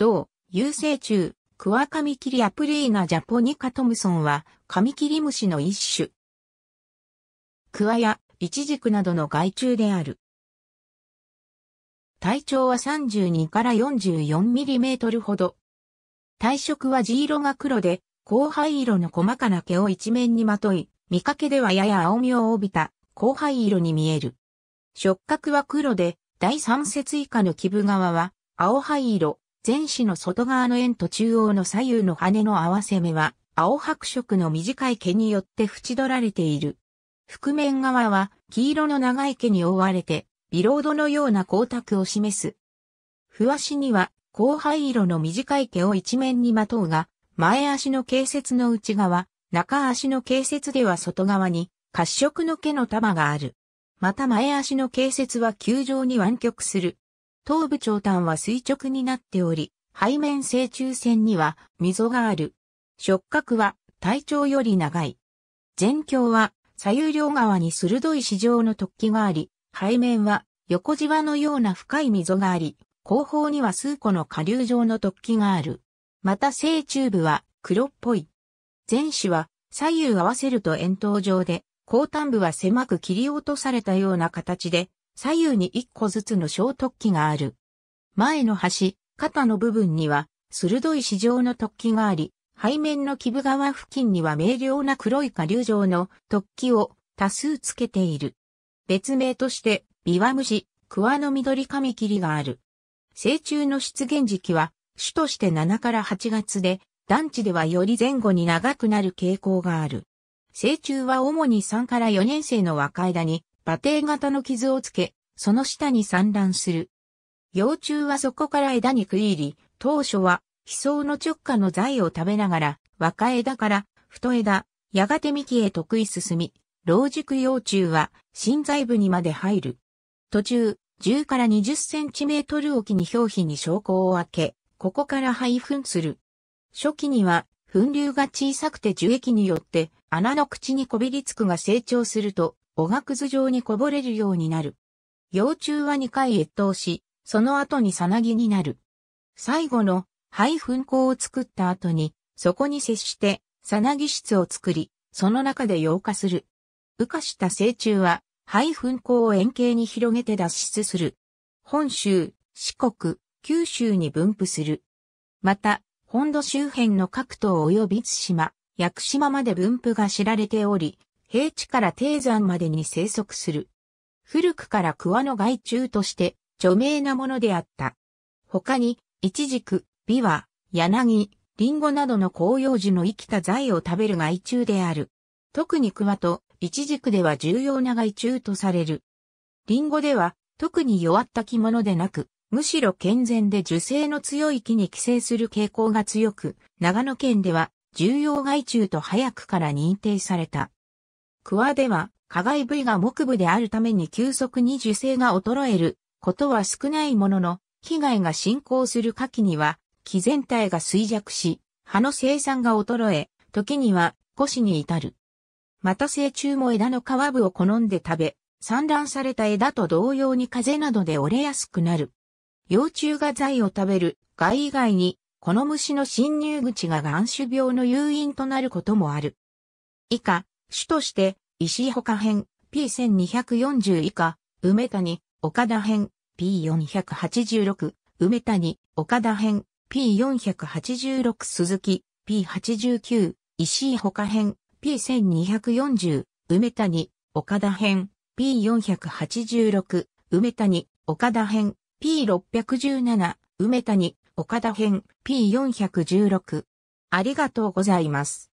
同、優生中、クワカミキリアプリーナジャポニカトムソンは、カミキリムシの一種。クワや、イチジクなどの害虫である。体長は32から44ミリメートルほど。体色は地色が黒で、後灰色の細かな毛を一面にまとい、見かけではやや青みを帯びた、後灰色に見える。触覚は黒で、第三節以下の基部側は、青灰色、前肢の外側の円と中央の左右の羽の合わせ目は、青白色の短い毛によって縁取られている。覆面側は黄色の長い毛に覆われて、ビロードのような光沢を示す。ふわしには、後輩色の短い毛を一面にまとうが、前足の形節の内側、中足の形節では外側に、褐色の毛の束がある。また前足の形節は球状に湾曲する、頭部長端は垂直になっており、背面正中線には溝がある。触覚は体長より長い。前鏡は左右両側に鋭い市場の突起があり、背面は横じわのような深い溝があり、後方には数個の下流状の突起がある。また正中部は黒っぽい。前肢は左右合わせると円筒状で、後端部は狭く切り落とされたような形で、左右に1個ずつの小突起がある。前の端、肩の部分には、鋭い市場の突起があり、背面の基部側付近には明瞭な黒い下流状の突起を多数つけている。別名として、ビワムシ、クワの緑カミキリがある。成虫の出現時期は、種として7から8月で、団地ではより前後に長くなる傾向がある。成虫は主に3から4年生の若枝に馬蹄型の傷をつけ、その下に産卵する。幼虫はそこから枝に食い入り、当初は、悲草の直下の材を食べながら、若枝から太枝、やがて幹へ得意進み、老熟幼虫は新材部にまで入る。途中、10から20センチメートル沖きに表皮に昇降を開け、ここから配粉する。初期には、粉瘤が小さくて樹液によって穴の口にこびりつくが成長すると、おがくず状にこぼれるようになる。幼虫は2回越冬し、その後にさなぎになる。最後の肺噴孔を作った後に、そこに接してさなぎ室を作り、その中で溶化する。羽化した成虫は肺噴孔を円形に広げて脱出する。本州、四国、九州に分布する。また、本土周辺の各島及び津島、屋久島まで分布が知られており、平地から低山までに生息する。古くから桑の害虫として著名なものであった。他に、イチジク、ビワ、柳、リンゴなどの紅葉樹の生きた材を食べる害虫である。特に桑とイチジクでは重要な害虫とされる。リンゴでは特に弱った着物でなく、むしろ健全で樹勢の強い木に寄生する傾向が強く、長野県では重要害虫と早くから認定された。クワでは、加害部位が木部であるために急速に受精が衰えることは少ないものの、被害が進行する夏季には、木全体が衰弱し、葉の生産が衰え、時には、腰に至る。また成虫も枝の皮部を好んで食べ、産卵された枝と同様に風邪などで折れやすくなる。幼虫が材を食べる害以外に、この虫の侵入口が眼種病の誘因となることもある。以下、主として、石井他編 P1240 以下、梅谷、岡田編 P486、梅谷、岡田編 P486 鈴木 P89、石井他編 P1240、梅谷、岡田編 P486、梅谷、岡田編 P617、梅谷、岡田編 P416。ありがとうございます。